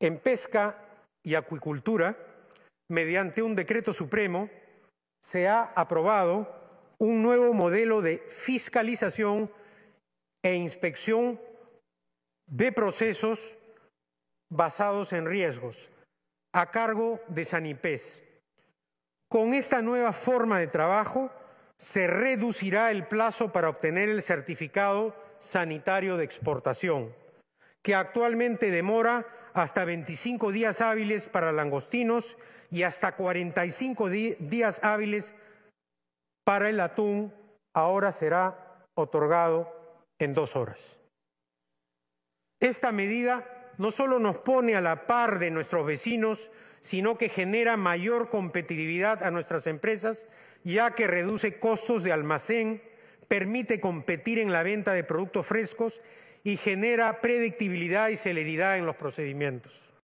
en pesca y acuicultura, mediante un decreto supremo, se ha aprobado un nuevo modelo de fiscalización e inspección de procesos basados en riesgos a cargo de Sanipes. Con esta nueva forma de trabajo se reducirá el plazo para obtener el certificado sanitario de exportación que actualmente demora hasta 25 días hábiles para langostinos y hasta 45 días hábiles para el atún, ahora será otorgado en dos horas. Esta medida no solo nos pone a la par de nuestros vecinos, sino que genera mayor competitividad a nuestras empresas, ya que reduce costos de almacén, permite competir en la venta de productos frescos y genera predictibilidad y celeridad en los procedimientos.